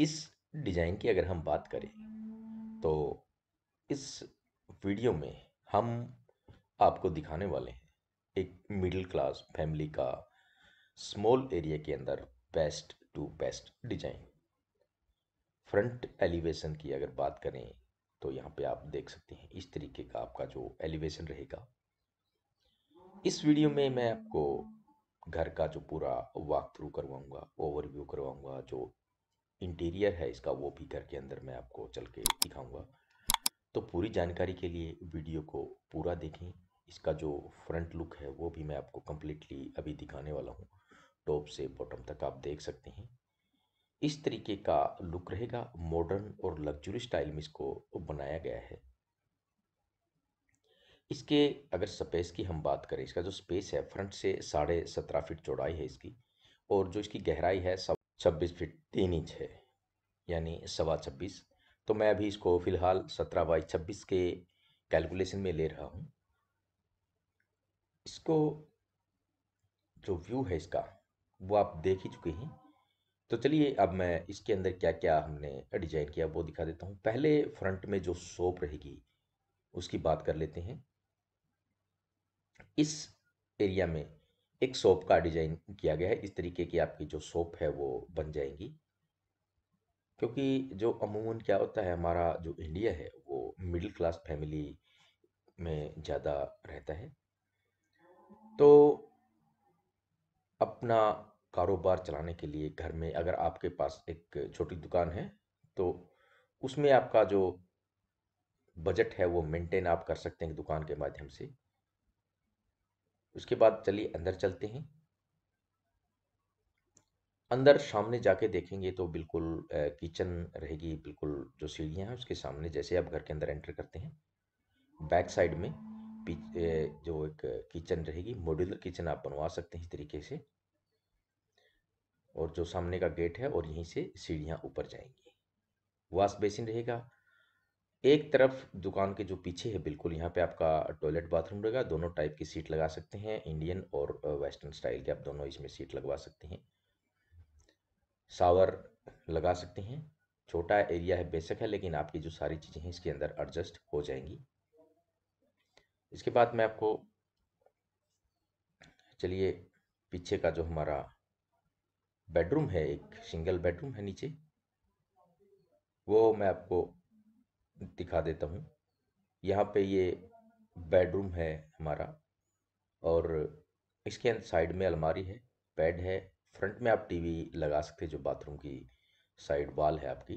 इस डिज़ाइन की अगर हम बात करें तो इस वीडियो में हम आपको दिखाने वाले हैं एक मिडिल क्लास फैमिली का स्मॉल एरिया के अंदर best to best design front elevation की अगर बात करें तो यहाँ पे आप देख सकते हैं इस तरीके का आपका जो एलिवेशन रहेगा इस वीडियो में मैं आपको घर का जो पूरा वॉक थ्रू करवाऊँगा ओवरव्यू करवाऊँगा जो इंटीरियर है इसका वो भी घर के अंदर मैं आपको चल के दिखाऊँगा तो पूरी जानकारी के लिए वीडियो को पूरा देखें इसका जो फ्रंट लुक है वो भी मैं आपको कम्प्लीटली अभी दिखाने वाला हूँ टॉप से बॉटम तक आप देख सकते हैं इस तरीके का लुक रहेगा मॉडर्न और लग्जरी स्टाइल में इसको बनाया गया है इसके अगर स्पेस की हम बात करें इसका जो स्पेस है फ्रंट से साढ़े सत्रह फीट चौड़ाई है इसकी और जो इसकी गहराई है सब छब्बीस फीट तीन इंच है यानी सवा छब्बीस तो मैं अभी इसको फ़िलहाल सत्रह बाई छब्बीस के कैलकुलेशन में ले रहा हूँ इसको जो व्यू है इसका वो आप देख ही चुके हैं तो चलिए अब मैं इसके अंदर क्या क्या हमने डिजाइन किया वो दिखा देता हूँ पहले फ्रंट में जो सोप रहेगी उसकी बात कर लेते हैं इस एरिया में एक सोप का डिजाइन किया गया है इस तरीके की आपकी जो सोप है वो बन जाएंगी क्योंकि जो अमूमन क्या होता है हमारा जो इंडिया है वो मिडिल क्लास फैमिली में ज़्यादा रहता है तो अपना कारोबार चलाने के लिए घर में अगर आपके पास एक छोटी दुकान है तो उसमें आपका जो बजट है वो मेंटेन आप कर सकते हैं दुकान के माध्यम से उसके बाद चलिए अंदर चलते हैं अंदर सामने जाके देखेंगे तो बिल्कुल किचन रहेगी बिल्कुल जो सीढ़ियाँ हैं उसके सामने जैसे आप घर के अंदर एंटर करते हैं बैक साइड में जो एक किचन रहेगी मॉड्यूलर किचन आप बनवा सकते हैं इस तरीके से और जो सामने का गेट है और यहीं से सीढ़ियाँ ऊपर जाएंगी वॉश बेसिन रहेगा एक तरफ दुकान के जो पीछे है बिल्कुल यहाँ पे आपका टॉयलेट बाथरूम रहेगा दोनों टाइप की सीट लगा सकते हैं इंडियन और वेस्टर्न स्टाइल के आप दोनों इसमें सीट लगवा सकते हैं सावर लगा सकते हैं छोटा एरिया है बेशक है लेकिन आपकी जो सारी चीज़ें हैं इसके अंदर एडजस्ट हो जाएंगी इसके बाद मैं आपको चलिए पीछे का जो हमारा बेडरूम है एक सिंगल बेडरूम है नीचे वो मैं आपको दिखा देता हूँ यहाँ पे ये बेडरूम है हमारा और इसके साइड में अलमारी है बेड है फ्रंट में आप टीवी लगा सकते हैं जो बाथरूम की साइड वॉल है आपकी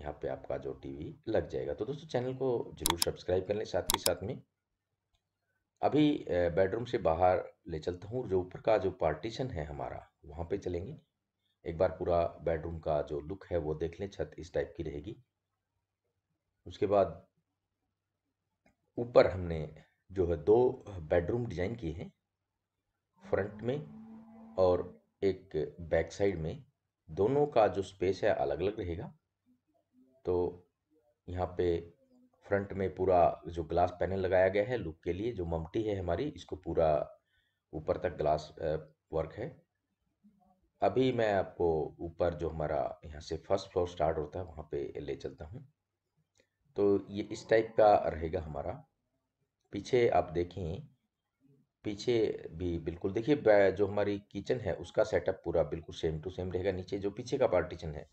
यहाँ पे आपका जो टीवी लग जाएगा तो दोस्तों चैनल को जरूर सब्सक्राइब कर लें साथ ही साथ में अभी बेडरूम से बाहर ले चलता हूँ जो ऊपर का जो पार्टीशन है हमारा वहाँ पे चलेंगे एक बार पूरा बेडरूम का जो लुक है वो देख लें छत इस टाइप की रहेगी उसके बाद ऊपर हमने जो है दो बेडरूम डिज़ाइन किए हैं फ्रंट में और एक बैक साइड में दोनों का जो स्पेस है अलग अलग रहेगा तो यहाँ पे फ्रंट में पूरा जो ग्लास पैनल लगाया गया है लुक के लिए जो ममटी है हमारी इसको पूरा ऊपर तक ग्लास वर्क है अभी मैं आपको ऊपर जो हमारा यहाँ से फर्स्ट फ्लोर स्टार्ट होता है वहाँ पे ले चलता हूँ तो ये इस टाइप का रहेगा हमारा पीछे आप देखें पीछे भी बिल्कुल देखिए जो हमारी किचन है उसका सेटअप पूरा बिल्कुल सेम टू सेम रहेगा नीचे जो पीछे का पार्टीशन है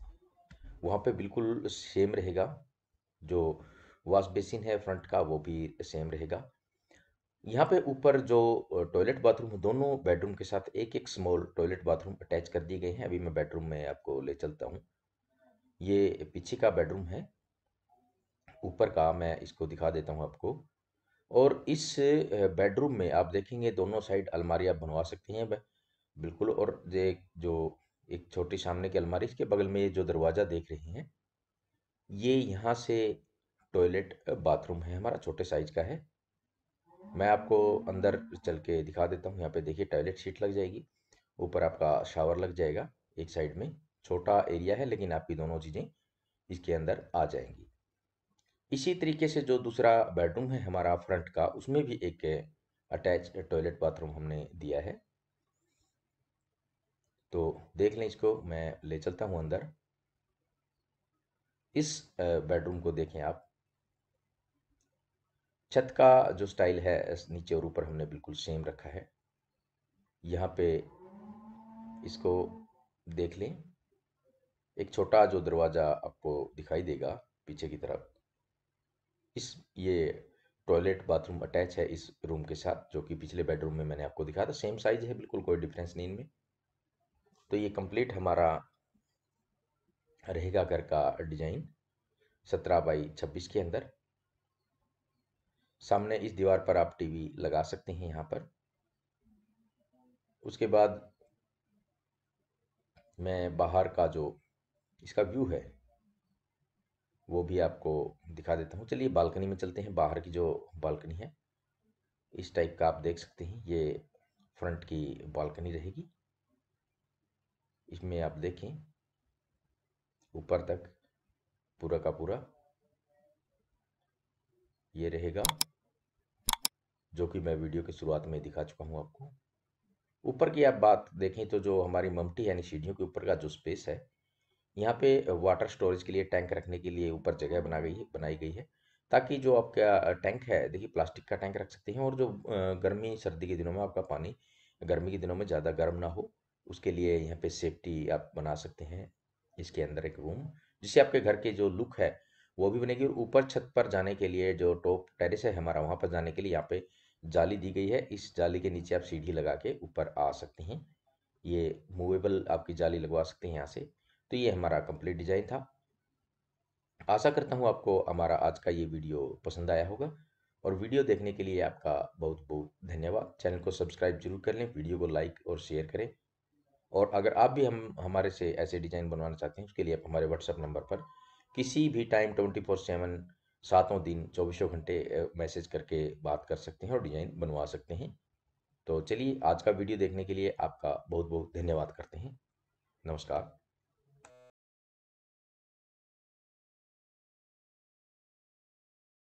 वहाँ पे बिल्कुल सेम रहेगा जो वॉश बेसिन है फ्रंट का वो भी सेम रहेगा यहाँ पे ऊपर जो टॉयलेट बाथरूम दोनों बेडरूम के साथ एक एक स्मॉल टॉयलेट बाथरूम अटैच कर दिए गए हैं अभी मैं बेडरूम में आपको ले चलता हूँ ये पीछे का बेडरूम है ऊपर का मैं इसको दिखा देता हूँ आपको और इस बेडरूम में आप देखेंगे दोनों साइड अलमारी आप बनवा सकती हैं बिल्कुल और ये जो एक छोटी सामने की अलमारी इसके बगल में ये जो दरवाज़ा देख रहे हैं ये यहाँ से टॉयलेट बाथरूम है हमारा छोटे साइज का है मैं आपको अंदर चल के दिखा देता हूँ यहाँ पे देखिए टॉयलेट सीट लग जाएगी ऊपर आपका शावर लग जाएगा एक साइड में छोटा एरिया है लेकिन आपकी दोनों चीज़ें इसके अंदर आ जाएंगी इसी तरीके से जो दूसरा बेडरूम है हमारा फ्रंट का उसमें भी एक अटैच टॉयलेट बाथरूम हमने दिया है तो देख लें इसको मैं ले चलता हूं अंदर इस बेडरूम को देखें आप छत का जो स्टाइल है नीचे और ऊपर हमने बिल्कुल सेम रखा है यहाँ पे इसको देख लें एक छोटा जो दरवाज़ा आपको दिखाई देगा पीछे की तरफ इस ये टॉयलेट बाथरूम अटैच है इस रूम के साथ जो कि पिछले बेडरूम में मैंने आपको दिखाया था सेम साइज है बिल्कुल कोई डिफरेंस नहीं इनमें तो ये कंप्लीट हमारा रहेगा घर का डिजाइन सत्रह बाई छब्बीस के अंदर सामने इस दीवार पर आप टीवी लगा सकते हैं यहाँ पर उसके बाद मैं बाहर का जो इसका व्यू है वो भी आपको दिखा देता हूँ चलिए बालकनी में चलते हैं बाहर की जो बालकनी है इस टाइप का आप देख सकते हैं ये फ्रंट की बालकनी रहेगी इसमें आप देखें ऊपर तक पूरा का पूरा ये रहेगा जो कि मैं वीडियो की शुरुआत में दिखा चुका हूँ आपको ऊपर की आप बात देखें तो जो हमारी ममटी यानी सीढ़ियों के ऊपर का जो स्पेस है यहाँ पे वाटर स्टोरेज के लिए टैंक रखने के लिए ऊपर जगह बना गई है बनाई गई है ताकि जो आपका टैंक है देखिए प्लास्टिक का टैंक रख सकते हैं और जो गर्मी सर्दी के दिनों में आपका पानी गर्मी के दिनों में ज़्यादा गर्म ना हो उसके लिए यहाँ पे सेफ्टी आप बना सकते हैं इसके अंदर एक रूम जिससे आपके घर के जो लुक है वो भी बनेगी और ऊपर छत पर जाने के लिए जो टॉप टेरिस है हमारा वहाँ पर जाने के लिए यहाँ पे जाली दी गई है इस जाली के नीचे आप सीढ़ी लगा के ऊपर आ सकते हैं ये मूवेबल आपकी जाली लगवा सकते हैं यहाँ से तो ये हमारा कंप्लीट डिज़ाइन था आशा करता हूँ आपको हमारा आज का ये वीडियो पसंद आया होगा और वीडियो देखने के लिए आपका बहुत बहुत धन्यवाद चैनल को सब्सक्राइब जरूर कर लें वीडियो को लाइक और शेयर करें और अगर आप भी हम हमारे से ऐसे डिज़ाइन बनवाना चाहते हैं उसके लिए आप हमारे व्हाट्सएप नंबर पर किसी भी टाइम ट्वेंटी फोर सेवन सातों दिन चौबीसों घंटे मैसेज करके बात कर सकते हैं और डिज़ाइन बनवा सकते हैं तो चलिए आज का वीडियो देखने के लिए आपका बहुत बहुत धन्यवाद करते हैं नमस्कार